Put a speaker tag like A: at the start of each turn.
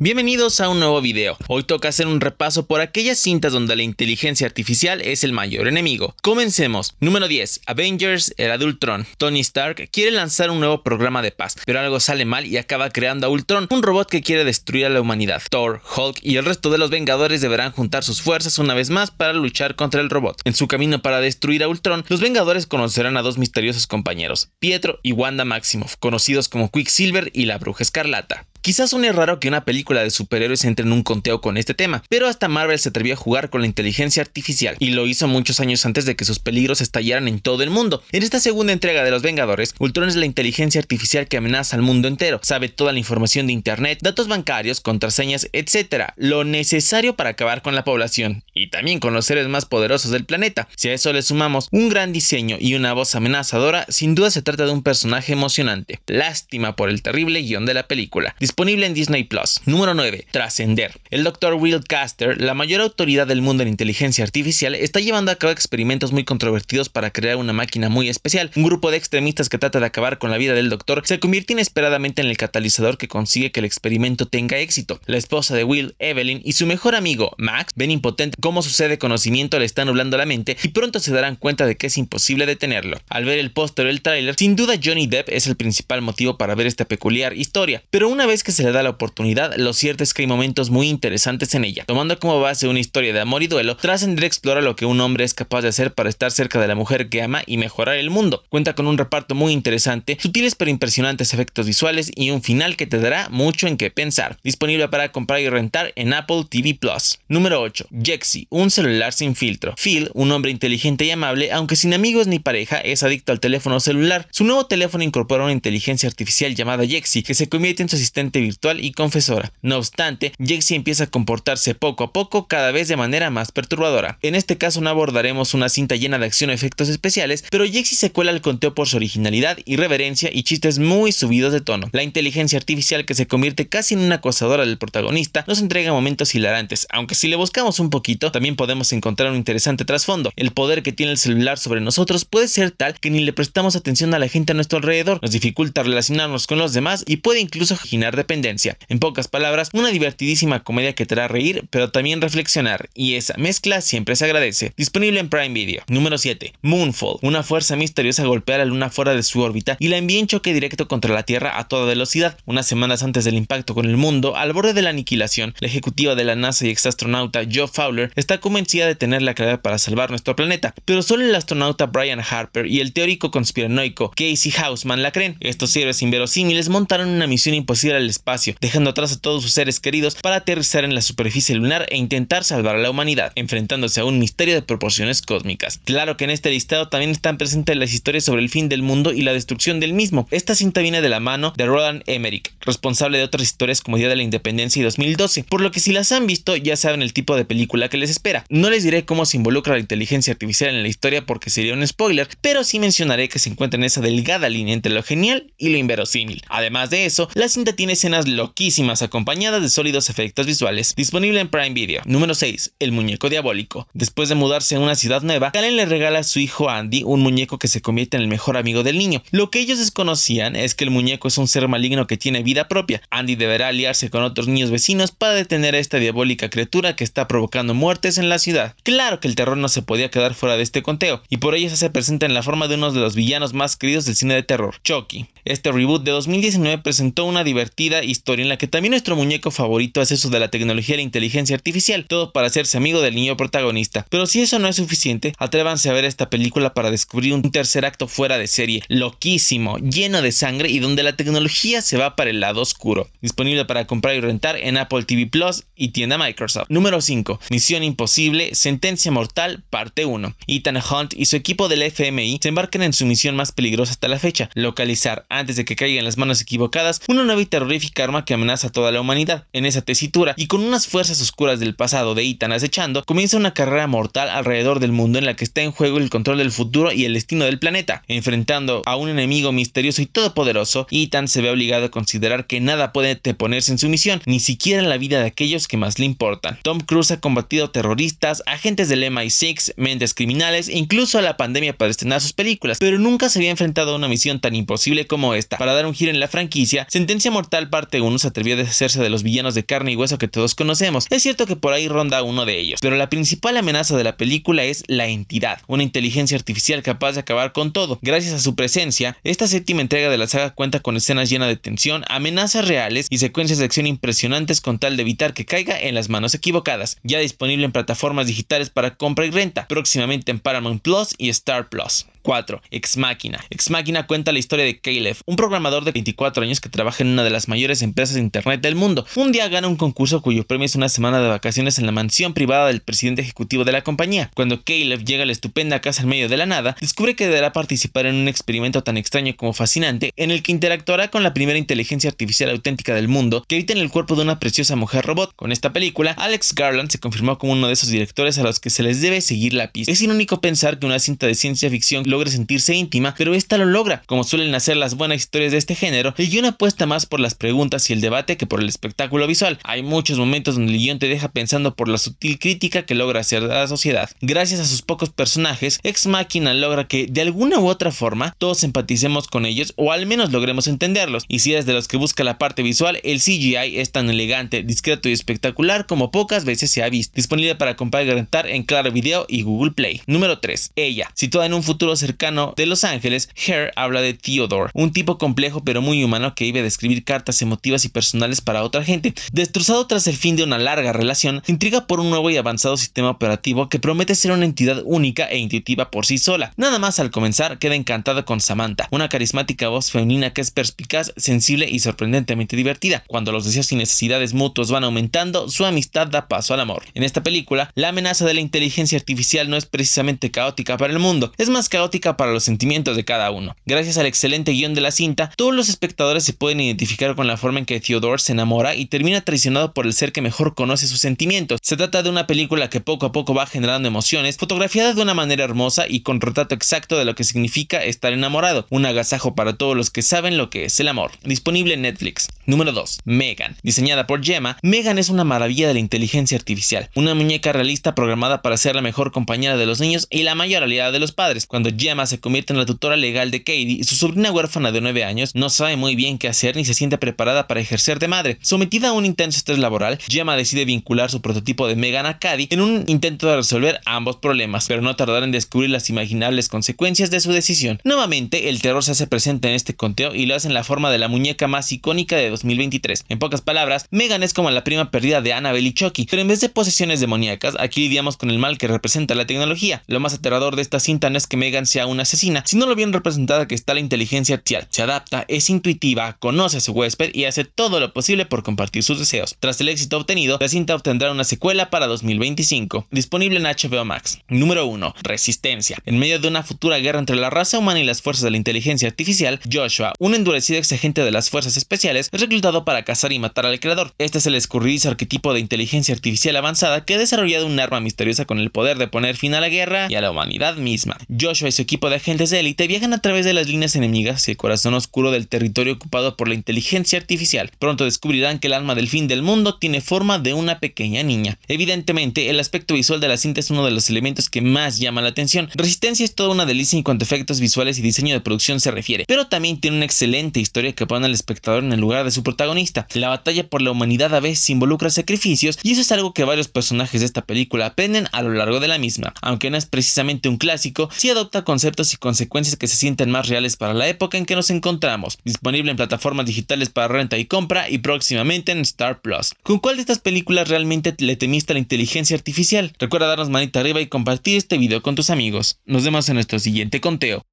A: Bienvenidos a un nuevo video. Hoy toca hacer un repaso por aquellas cintas donde la inteligencia artificial es el mayor enemigo. Comencemos. Número 10. Avengers, El de Ultron. Tony Stark quiere lanzar un nuevo programa de paz, pero algo sale mal y acaba creando a Ultron, un robot que quiere destruir a la humanidad. Thor, Hulk y el resto de los Vengadores deberán juntar sus fuerzas una vez más para luchar contra el robot. En su camino para destruir a Ultron, los Vengadores conocerán a dos misteriosos compañeros, Pietro y Wanda Maximoff, conocidos como Quicksilver y la Bruja Escarlata. Quizás suene raro que una película de superhéroes entre en un conteo con este tema, pero hasta Marvel se atrevió a jugar con la inteligencia artificial y lo hizo muchos años antes de que sus peligros estallaran en todo el mundo. En esta segunda entrega de Los Vengadores, Ultron es la inteligencia artificial que amenaza al mundo entero, sabe toda la información de Internet, datos bancarios, contraseñas, etc. Lo necesario para acabar con la población y también con los seres más poderosos del planeta. Si a eso le sumamos un gran diseño y una voz amenazadora, sin duda se trata de un personaje emocionante. Lástima por el terrible guión de la película disponible en Disney Plus. Número 9. Trascender. El Dr. Will Caster, la mayor autoridad del mundo en inteligencia artificial, está llevando a cabo experimentos muy controvertidos para crear una máquina muy especial. Un grupo de extremistas que trata de acabar con la vida del doctor se convierte inesperadamente en el catalizador que consigue que el experimento tenga éxito. La esposa de Will, Evelyn, y su mejor amigo, Max, ven impotente cómo sucede conocimiento le está nublando la mente y pronto se darán cuenta de que es imposible detenerlo. Al ver el póster o el tráiler, sin duda Johnny Depp es el principal motivo para ver esta peculiar historia, pero una vez que se le da la oportunidad, lo cierto es que hay momentos muy interesantes en ella. Tomando como base una historia de amor y duelo, Trascender explora lo que un hombre es capaz de hacer para estar cerca de la mujer que ama y mejorar el mundo. Cuenta con un reparto muy interesante, sutiles pero impresionantes efectos visuales y un final que te dará mucho en qué pensar. Disponible para comprar y rentar en Apple TV Plus. Número 8. Jexi. un celular sin filtro. Phil, un hombre inteligente y amable, aunque sin amigos ni pareja, es adicto al teléfono celular. Su nuevo teléfono incorpora una inteligencia artificial llamada Jexi, que se convierte en su asistente virtual y confesora. No obstante, Jexi empieza a comportarse poco a poco cada vez de manera más perturbadora. En este caso no abordaremos una cinta llena de acción y efectos especiales, pero Jexi se cuela al conteo por su originalidad, irreverencia y chistes muy subidos de tono. La inteligencia artificial que se convierte casi en una acosadora del protagonista nos entrega momentos hilarantes, aunque si le buscamos un poquito, también podemos encontrar un interesante trasfondo. El poder que tiene el celular sobre nosotros puede ser tal que ni le prestamos atención a la gente a nuestro alrededor, nos dificulta relacionarnos con los demás y puede incluso generar dependencia. En pocas palabras, una divertidísima comedia que te hará reír, pero también reflexionar, y esa mezcla siempre se agradece. Disponible en Prime Video. Número 7. Moonfall. Una fuerza misteriosa golpea a la luna fuera de su órbita y la envía en choque directo contra la Tierra a toda velocidad. Unas semanas antes del impacto con el mundo, al borde de la aniquilación, la ejecutiva de la NASA y exastronauta Joe Fowler está convencida de tener la clave para salvar nuestro planeta, pero solo el astronauta Brian Harper y el teórico conspiranoico Casey Hausman la creen. Estos héroes inverosímiles montaron una misión imposible al espacio, dejando atrás a todos sus seres queridos para aterrizar en la superficie lunar e intentar salvar a la humanidad, enfrentándose a un misterio de proporciones cósmicas. Claro que en este listado también están presentes las historias sobre el fin del mundo y la destrucción del mismo. Esta cinta viene de la mano de Roland Emmerich, responsable de otras historias como Día de la Independencia y 2012, por lo que si las han visto ya saben el tipo de película que les espera. No les diré cómo se involucra la inteligencia artificial en la historia porque sería un spoiler, pero sí mencionaré que se encuentra en esa delgada línea entre lo genial y lo inverosímil. Además de eso, la cinta tiene escenas loquísimas acompañadas de sólidos efectos visuales, disponible en Prime Video. Número 6. El muñeco diabólico. Después de mudarse a una ciudad nueva, Karen le regala a su hijo Andy un muñeco que se convierte en el mejor amigo del niño. Lo que ellos desconocían es que el muñeco es un ser maligno que tiene vida propia. Andy deberá aliarse con otros niños vecinos para detener a esta diabólica criatura que está provocando muertes en la ciudad. Claro que el terror no se podía quedar fuera de este conteo, y por ello se presenta en la forma de uno de los villanos más queridos del cine de terror, Chucky. Este reboot de 2019 presentó una divertida historia en la que también nuestro muñeco favorito hace uso de la tecnología y la inteligencia artificial, todo para hacerse amigo del niño protagonista. Pero si eso no es suficiente, atrévanse a ver esta película para descubrir un tercer acto fuera de serie, loquísimo, lleno de sangre y donde la tecnología se va para el lado oscuro. Disponible para comprar y rentar en Apple TV Plus y tienda Microsoft. Número 5. Misión Imposible, Sentencia Mortal, parte 1. Ethan Hunt y su equipo del FMI se embarcan en su misión más peligrosa hasta la fecha, localizar, antes de que caigan las manos equivocadas, una nueva y terrorista arma que amenaza a toda la humanidad. En esa tesitura, y con unas fuerzas oscuras del pasado de Ethan acechando, comienza una carrera mortal alrededor del mundo en la que está en juego el control del futuro y el destino del planeta. Enfrentando a un enemigo misterioso y todopoderoso, Ethan se ve obligado a considerar que nada puede deponerse en su misión, ni siquiera en la vida de aquellos que más le importan. Tom Cruise ha combatido terroristas, agentes del MI6, mentes criminales e incluso a la pandemia para estrenar sus películas, pero nunca se había enfrentado a una misión tan imposible como esta. Para dar un giro en la franquicia, Sentencia Mortal parte uno se atrevió a deshacerse de los villanos de carne y hueso que todos conocemos. Es cierto que por ahí ronda uno de ellos, pero la principal amenaza de la película es la entidad, una inteligencia artificial capaz de acabar con todo. Gracias a su presencia, esta séptima entrega de la saga cuenta con escenas llenas de tensión, amenazas reales y secuencias de acción impresionantes con tal de evitar que caiga en las manos equivocadas. Ya disponible en plataformas digitales para compra y renta, próximamente en Paramount Plus y Star Plus. 4. Ex Máquina. Ex Máquina cuenta la historia de Caleb, un programador de 24 años que trabaja en una de las mayores empresas de Internet del mundo. Un día gana un concurso cuyo premio es una semana de vacaciones en la mansión privada del presidente ejecutivo de la compañía. Cuando Caleb llega a la estupenda casa en medio de la nada, descubre que deberá participar en un experimento tan extraño como fascinante en el que interactuará con la primera inteligencia artificial auténtica del mundo que habita en el cuerpo de una preciosa mujer robot. Con esta película, Alex Garland se confirmó como uno de esos directores a los que se les debe seguir la pista. Es irónico pensar que una cinta de ciencia ficción logre sentirse íntima, pero esta lo logra. Como suelen hacer las buenas historias de este género, dio una apuesta más por las preguntas y el debate que por el espectáculo visual. Hay muchos momentos donde el guión te deja pensando por la sutil crítica que logra hacer a la sociedad. Gracias a sus pocos personajes, Ex Machina logra que, de alguna u otra forma, todos empaticemos con ellos o al menos logremos entenderlos. Y si eres de los que busca la parte visual, el CGI es tan elegante, discreto y espectacular como pocas veces se ha visto. Disponible para comprar y rentar en Claro Video y Google Play. Número 3. Ella. Situada en un futuro cercano de Los Ángeles, Her habla de Theodore, un tipo complejo pero muy humano que vive de escribir cartas emotivas y personales para otra gente. Destrozado tras el fin de una larga relación, se intriga por un nuevo y avanzado sistema operativo que promete ser una entidad única e intuitiva por sí sola. Nada más al comenzar, queda encantada con Samantha, una carismática voz femenina que es perspicaz, sensible y sorprendentemente divertida. Cuando los deseos y necesidades mutuos van aumentando, su amistad da paso al amor. En esta película, la amenaza de la inteligencia artificial no es precisamente caótica para el mundo, es más caótica para los sentimientos de cada uno. Gracias al excelente guión de la cinta, todos los espectadores se pueden identificar con la forma en que Theodore se enamora y termina traicionado por el ser que mejor conoce sus sentimientos. Se trata de una película que poco a poco va generando emociones, fotografiada de una manera hermosa y con retrato exacto de lo que significa estar enamorado. Un agasajo para todos los que saben lo que es el amor. Disponible en Netflix. Número 2. Megan. Diseñada por Gemma, Megan es una maravilla de la inteligencia artificial. Una muñeca realista programada para ser la mejor compañera de los niños y la mayor aliada de los padres. Cuando Gemma se convierte en la tutora legal de Katie, su sobrina huérfana de 9 años no sabe muy bien qué hacer ni se siente preparada para ejercer de madre. Sometida a un intenso estrés laboral, Gemma decide vincular su prototipo de Megan a Caddy en un intento de resolver ambos problemas, pero no tardar en descubrir las imaginables consecuencias de su decisión. Nuevamente, el terror se hace presente en este conteo y lo hace en la forma de la muñeca más icónica de 2023. En pocas palabras, Megan es como la prima perdida de Annabelle y Chucky, pero en vez de posesiones demoníacas, aquí lidiamos con el mal que representa la tecnología. Lo más aterrador de esta cinta no es que Megan sea una asesina, sino lo bien representada que está la inteligencia artificial. Se adapta, es intuitiva, conoce a su huésped, y hace todo lo posible por compartir sus deseos. Tras el éxito obtenido, la cinta obtendrá una secuela para 2025, disponible en HBO Max. Número 1. Resistencia. En medio de una futura guerra entre la raza humana y las fuerzas de la inteligencia artificial, Joshua, un endurecido exagente de las fuerzas especiales, es reclutado para cazar y matar al creador. Este es el escurridizo arquetipo de inteligencia artificial avanzada que ha desarrollado un arma misteriosa con el poder de poner fin a la guerra y a la humanidad misma. Joshua y su equipo de agentes de élite viajan a través de las líneas enemigas y el corazón oscuro del territorio ocupado por la inteligencia artificial. Pronto descubrirán que el alma del fin del mundo tiene forma de una pequeña niña. Evidentemente, el aspecto visual de la cinta es uno de los elementos que más llama la atención. Resistencia es toda una delicia en cuanto a efectos visuales y diseño de producción se refiere, pero también tiene una excelente historia que pone al espectador en el lugar de su protagonista. La batalla por la humanidad a veces involucra sacrificios y eso es algo que varios personajes de esta película aprenden a lo largo de la misma. Aunque no es precisamente un clásico, sí adopta conceptos y consecuencias que se sienten más reales para la época en que nos encontramos. Disponible en plataformas digitales para renta y compra y próximamente en Star Plus. ¿Con cuál de estas películas realmente le temiste a la inteligencia artificial? Recuerda darnos manita arriba y compartir este video con tus amigos. Nos vemos en nuestro siguiente conteo.